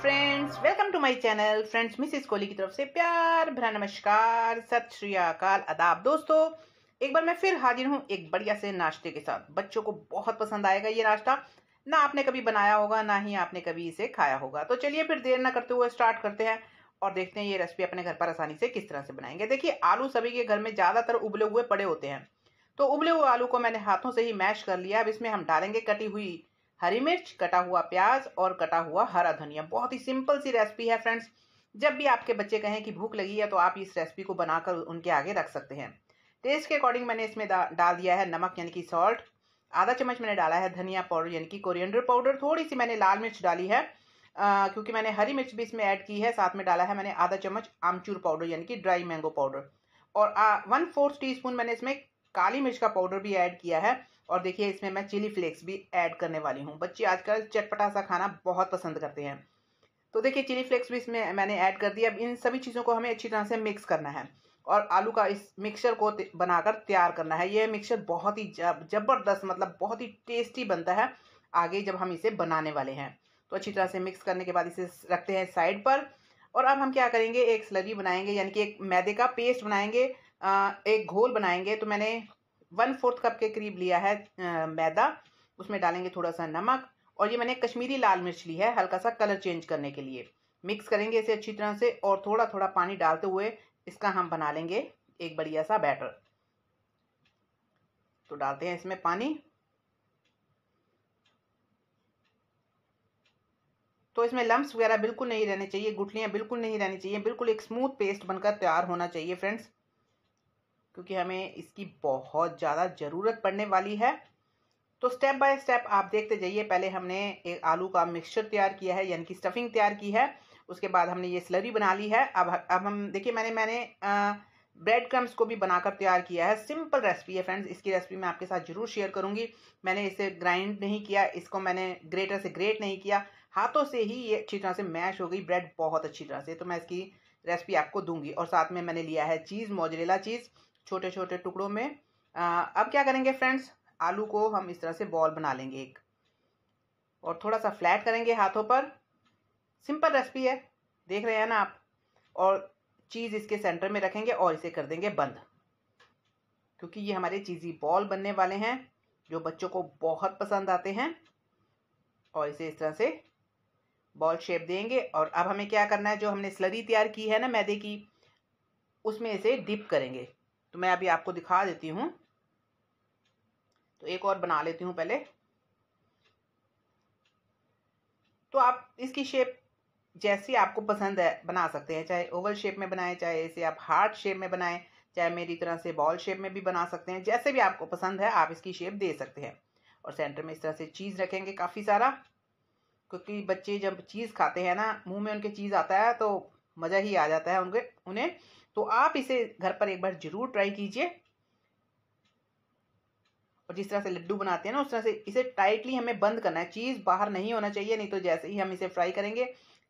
friends welcome to my channel friends Mrs Kohli की तरफ से प्यार भरा नमस्कार सत श्री अकाल अदाब दोस्तों एक बार मैं फिर हाजिर हूँ एक बढ़िया से नाश्ते के साथ बच्चों को बहुत पसंद आएगा ये नाश्ता ना आपने कभी बनाया होगा ना ही आपने कभी इसे खाया होगा तो चलिए फिर देर ना करते हुए स्टार्ट करते हैं और देखते हैं ये रेसिपी अपने घर पर आसानी से किस तरह से बनाएंगे देखिए आलू सभी के घर में ज़्यादातर उबले हुए पड़े होते हैं तो उबले हुए आलू को मैंने हाथों से ही मैश कर लिया अब इसमें हम डालेंगे कटी हुई हरी मिर्च कटा हुआ प्याज और कटा हुआ हरा धनिया बहुत ही सिंपल सी रेसिपी है फ्रेंड्स जब भी आपके बच्चे कहें कि भूख लगी है तो आप इस रेसिपी को बनाकर उनके आगे रख सकते हैं टेस्ट के अकॉर्डिंग मैंने इसमें डाल दिया है नमक यानी कि सॉल्ट आधा चम्मच मैंने डाला है धनिया पाउडर यानी कि कोरिएंडर पाउडर थोड़ी सी मैंने लाल मिर्च डाली है आ, क्योंकि मैंने हरी मिर्च भी इसमें ऐड की है साथ में डाला है मैंने आधा चम्मच आमचूर पाउडर यानी कि ड्राई मैंगो पाउडर और वन फोर्थ टी मैंने इसमें काली मिर्च का पाउडर भी ऐड किया है और देखिए इसमें मैं चिली फ्लेक्स भी ऐड करने वाली हूँ बच्चे आजकल चटपटा सा खाना बहुत पसंद करते हैं तो देखिए चिली फ्लेक्स भी इसमें मैंने ऐड कर दिया अब इन सभी चीज़ों को हमें अच्छी तरह से मिक्स करना है और आलू का इस मिक्सचर को बनाकर तैयार करना है यह मिक्सचर बहुत ही ज़बरदस्त मतलब बहुत ही टेस्टी बनता है आगे जब हम इसे बनाने वाले हैं तो अच्छी तरह से मिक्स करने के बाद इसे रखते हैं साइड पर और अब हम क्या करेंगे एक स्लरी बनाएंगे यानी कि एक मैदे का पेस्ट बनाएंगे एक घोल बनाएंगे तो मैंने वन फोर्थ कप के करीब लिया है मैदा उसमें डालेंगे थोड़ा सा नमक और ये मैंने कश्मीरी लाल मिर्च ली है हल्का सा कलर चेंज करने के लिए मिक्स करेंगे इसे अच्छी तरह से और थोड़ा थोड़ा पानी डालते हुए इसका हम बना लेंगे एक बढ़िया सा बैटर तो डालते हैं इसमें पानी तो इसमें लम्ब वगैरह बिल्कुल नहीं रहने चाहिए गुठलियाँ बिल्कुल नहीं रहनी चाहिए बिल्कुल एक स्मूथ पेस्ट बनकर तैयार होना चाहिए फ्रेंड्स क्योंकि हमें इसकी बहुत ज़्यादा ज़रूरत पड़ने वाली है तो स्टेप बाय स्टेप आप देखते जाइए पहले हमने एक आलू का मिक्सचर तैयार किया है यानी कि स्टफिंग तैयार की है उसके बाद हमने ये स्लरी बना ली है अब अब हम देखिए मैंने मैंने ब्रेड क्रम्स को भी बनाकर तैयार किया है सिंपल रेसिपी है फ्रेंड्स इसकी रेसिपी मैं आपके साथ जरूर शेयर करूंगी मैंने इसे ग्राइंड नहीं किया इसको मैंने ग्रेटर से ग्रेट नहीं किया हाथों से ही ये अच्छी तरह से मैश हो गई ब्रेड बहुत अच्छी तरह से तो मैं इसकी रेसिपी आपको दूंगी और साथ में मैंने लिया है चीज़ मोजरेला चीज़ छोटे छोटे टुकड़ों में आ, अब क्या करेंगे फ्रेंड्स आलू को हम इस तरह से बॉल बना लेंगे एक और थोड़ा सा फ्लैट करेंगे हाथों पर सिंपल रेसिपी है देख रहे हैं ना आप और चीज़ इसके सेंटर में रखेंगे और इसे कर देंगे बंद क्योंकि ये हमारे चीज़ी बॉल बनने वाले हैं जो बच्चों को बहुत पसंद आते हैं और इसे इस तरह से बॉल शेप देंगे और अब हमें क्या करना है जो हमने स्लरी तैयार की है ना मैदे की उसमें इसे डिप करेंगे तो मैं अभी आपको दिखा देती हूं तो एक और बना लेती हूं पहले तो आप इसकी शेप जैसी आपको पसंद है बना सकते हैं चाहे ओवल शेप में बनाएं चाहे इसे आप हार्ट शेप में बनाएं चाहे मेरी तरह से बॉल शेप में भी बना सकते हैं जैसे भी आपको पसंद है आप इसकी शेप दे सकते हैं और सेंटर में इस तरह से चीज़ रखेंगे काफ़ी सारा क्योंकि बच्चे जब चीज़ खाते हैं ना मुंह में उनके चीज़ आता है तो मज़ा ही आ जाता है उनके उन्हें तो आप इसे घर पर एक बार जरूर ट्राई कीजिए और जिस तरह से लड्डू बनाते हैं ना उस तरह से इसे टाइटली हमें बंद करना है चीज़ बाहर नहीं होना चाहिए नहीं तो जैसे ही हम इसे फ्राई करेंगे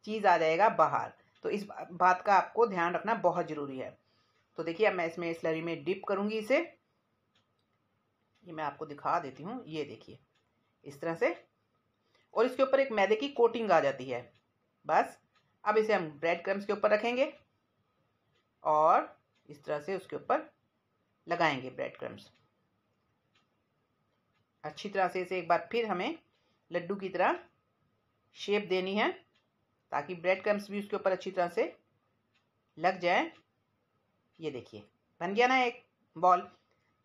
चीज़ आ जाएगा बाहर तो इस बात का आपको ध्यान रखना बहुत ज़रूरी है तो देखिए मैं इसमें स्लरी में डिप करूंगी इसे ये मैं आपको दिखा देती हूँ ये देखिए इस तरह से और इसके ऊपर एक मैदे की कोटिंग आ जाती है बस अब इसे हम ब्रेड क्रम्स के ऊपर रखेंगे और इस तरह से उसके ऊपर लगाएंगे ब्रेड क्रम्स अच्छी तरह से इसे एक बार फिर हमें लड्डू की तरह शेप देनी है ताकि ब्रेड क्रम्स भी उसके ऊपर अच्छी तरह से लग जाए ये देखिए बन गया ना एक बॉल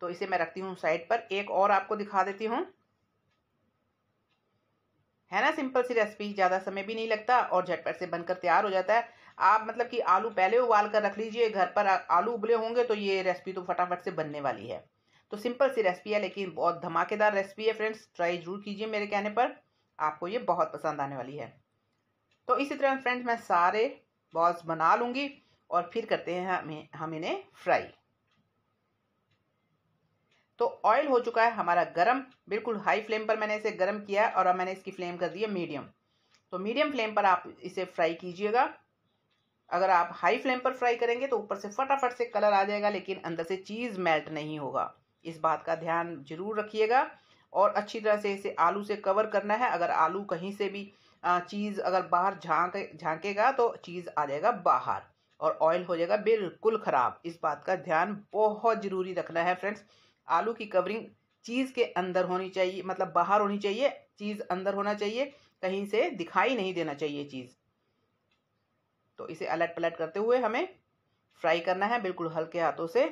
तो इसे मैं रखती हूँ साइड पर एक और आपको दिखा देती हूँ है ना सिंपल सी रेसिपी ज़्यादा समय भी नहीं लगता और झटपट से बनकर तैयार हो जाता है आप मतलब कि आलू पहले उबाल कर रख लीजिए घर पर आलू उबले होंगे तो ये रेसिपी तो फटाफट से बनने वाली है तो सिंपल सी रेसिपी है लेकिन बहुत धमाकेदार रेसिपी है फ्रेंड्स ट्राई जरूर कीजिए मेरे कहने पर आपको ये बहुत पसंद आने वाली है तो इसी तरह फ्रेंड्स मैं सारे बॉल्स बना लूँगी और फिर करते हैं हमें हम इन्हें फ्राई तो ऑयल हो चुका है हमारा गरम बिल्कुल हाई फ्लेम पर मैंने इसे गरम किया और अब मैंने इसकी फ्लेम कर दी है मीडियम तो मीडियम फ्लेम पर आप इसे फ्राई कीजिएगा अगर आप हाई फ्लेम पर फ्राई करेंगे तो ऊपर से फटाफट से कलर आ जाएगा लेकिन अंदर से चीज़ मेल्ट नहीं होगा इस बात का ध्यान जरूर रखिएगा और अच्छी तरह से इसे आलू से कवर करना है अगर आलू कहीं से भी चीज़ अगर बाहर झांक झांकेगा तो चीज़ आ जाएगा बाहर और ऑयल हो जाएगा बिल्कुल ख़राब इस बात का ध्यान बहुत ज़रूरी रखना है फ्रेंड्स आलू की कवरिंग चीज़ के अंदर होनी चाहिए मतलब बाहर होनी चाहिए चीज़ अंदर होना चाहिए कहीं से दिखाई नहीं देना चाहिए चीज़ तो इसे अलट पलट करते हुए हमें फ्राई करना है बिल्कुल हल्के हाथों से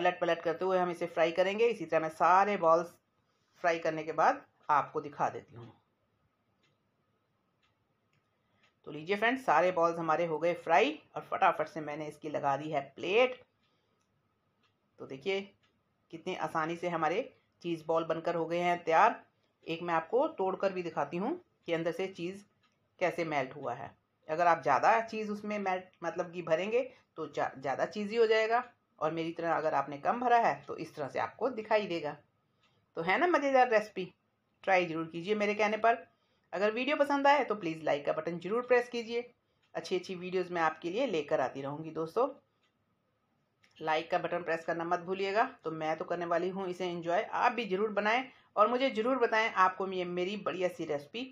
अलट पलट करते हुए हम इसे फ्राई करेंगे इसी तरह मैं सारे बॉल्स फ्राई करने के बाद आपको दिखा देती हूँ तो लीजिए फ्रेंड्स सारे बॉल्स हमारे हो गए फ्राई और फटाफट से मैंने इसकी लगा दी है प्लेट तो देखिए कितने आसानी से हमारे चीज़ बॉल बनकर हो गए हैं तैयार एक मैं आपको तोड़कर भी दिखाती हूँ कि अंदर से चीज़ कैसे मेल्ट हुआ है अगर आप ज़्यादा चीज़ उसमें मेल्ट मतलब कि भरेंगे तो ज़्यादा चीज़ी हो जाएगा और मेरी तरह अगर आपने कम भरा है तो इस तरह से आपको दिखाई देगा तो है ना मज़ेदार रेसिपी ट्राई ज़रूर कीजिए मेरे कहने पर अगर वीडियो पसंद आए तो प्लीज़ लाइक का बटन ज़रूर प्रेस कीजिए अच्छी अच्छी वीडियोज़ मैं आपके लिए लेकर आती रहूँगी दोस्तों लाइक का बटन प्रेस करना मत भूलिएगा तो मैं तो करने वाली हूँ इसे इंजॉय आप भी ज़रूर बनाएं और मुझे ज़रूर बताएं आपको ये मेरी बढ़िया सी रेसिपी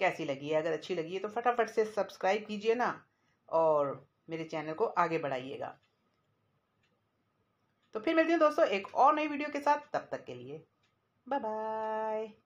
कैसी लगी है अगर अच्छी लगी है तो फटाफट से सब्सक्राइब कीजिए ना और मेरे चैनल को आगे बढ़ाइएगा तो फिर मिलती हूँ दोस्तों एक और नई वीडियो के साथ तब तक के लिए बाय बाय